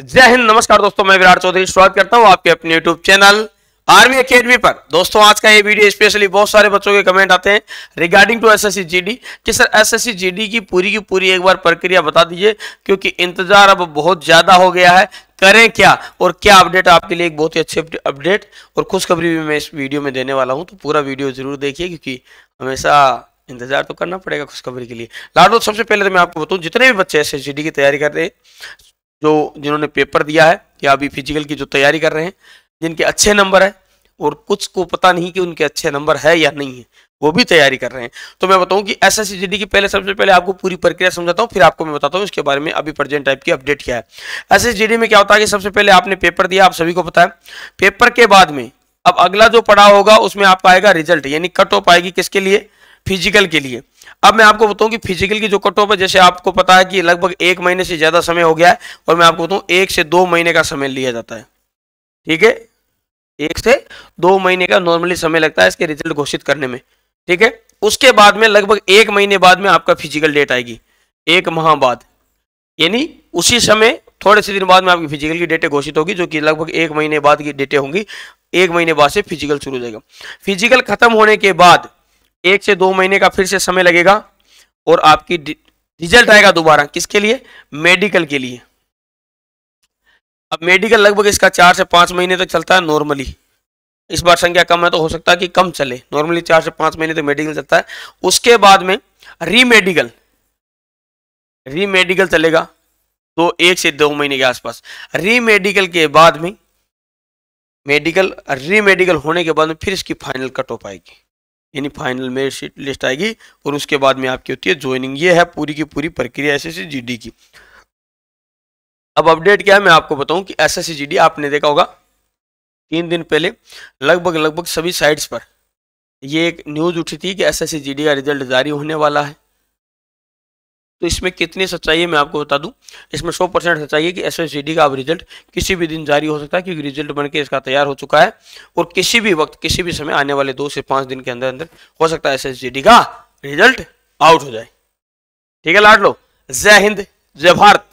जय हिंद नमस्कार दोस्तों मैं विराट चौधरी स्वागत करता हूं आपके अपने YouTube चैनल आर्मी अकेडमी पर दोस्तों आज का ये वीडियो स्पेशली बहुत सारे बच्चों के कमेंट आते हैं रिगार्डिंग टू एसएससी जीडी कि सर एसएससी जीडी की पूरी की पूरी एक बार प्रक्रिया बता दीजिए क्योंकि इंतजार अब बहुत ज्यादा हो गया है करें क्या और क्या अपडेट आपके लिए एक बहुत ही अच्छे अपडेट और खुशखबरी भी मैं इस वीडियो में देने वाला हूँ तो पूरा वीडियो जरूर देखिए क्योंकि हमेशा इंतजार तो करना पड़ेगा खुशखबरी के लिए लाडो सबसे पहले तो मैं आपको बताऊं जितने भी बच्चे एस की तैयारी कर रहे हैं जो जिन्होंने पेपर दिया है या अभी फिजिकल की जो तैयारी कर रहे हैं जिनके अच्छे नंबर है और कुछ को पता नहीं कि उनके अच्छे नंबर है या नहीं है वो भी तैयारी कर रहे हैं तो मैं बताऊं कि एस एस की पहले सबसे पहले आपको पूरी प्रक्रिया समझाता हूं फिर आपको मैं बताता हूं इसके बारे में अभी प्रेजेंट टाइप की अपडेट क्या है एस एस में क्या होता है कि सबसे पहले आपने पेपर दिया आप सभी को पता है पेपर के बाद में अब अगला जो पड़ा होगा उसमें आपका आएगा रिजल्ट यानी कट ऑफ आएगी किसके लिए फिजिकल के लिए अब मैं आपको बताऊं कि फिजिकल की जो कट ऑफ है जैसे आपको पता है कि लगभग एक महीने से ज़्यादा समय हो गया है और मैं आपको बताऊं एक से दो महीने का समय लिया जाता है ठीक है एक से दो महीने का नॉर्मली समय लगता है इसके रिजल्ट घोषित करने में ठीक है उसके बाद में लगभग एक महीने बाद में आपका फिजिकल डेट आएगी एक माह बाद यानी उसी समय थोड़े से दिन बाद में आपकी फिजिकल की डेटें घोषित होगी जो कि लगभग एक महीने बाद की डेटें होंगी एक महीने बाद से फिजिकल शुरू हो जाएगा फिजिकल खत्म होने के बाद एक से दो महीने का फिर से समय लगेगा और आपकी रिजल्ट आएगा दोबारा किसके लिए मेडिकल के लिए अब मेडिकल लगभग इसका चार से पांच महीने तक तो चलता है नॉर्मली इस बार संख्या कम है तो हो सकता है कि कम चले नॉर्मली चार से पांच महीने तो मेडिकल चलता है उसके बाद में रीमेडिकल रीमेडिकल चलेगा तो एक से दो महीने के आसपास रीमेडिकल के बाद में मेडिकल रीमेडिकल होने के बाद में फिर इसकी फाइनल कट ऑफ आएगी यानी फाइनल में मेरिट लिस्ट आएगी और उसके बाद में आपकी होती है ज्वाइनिंग ये है पूरी की पूरी प्रक्रिया एस एस की अब अपडेट क्या है मैं आपको बताऊं कि एस एस आपने देखा होगा तीन दिन पहले लगभग लगभग सभी साइट्स पर ये एक न्यूज़ उठी थी कि एस एस का रिजल्ट जारी होने वाला है तो इसमें कितनी सच्चाई है मैं आपको बता दूं इसमें 100 परसेंट सच्चाई है कि एस का अब रिजल्ट किसी भी दिन जारी हो सकता है क्योंकि रिजल्ट बन के इसका तैयार हो चुका है और किसी भी वक्त किसी भी समय आने वाले दो से पांच दिन के अंदर अंदर हो सकता है एस का रिजल्ट आउट हो जाए ठीक है लाट लो जय हिंद जय भारत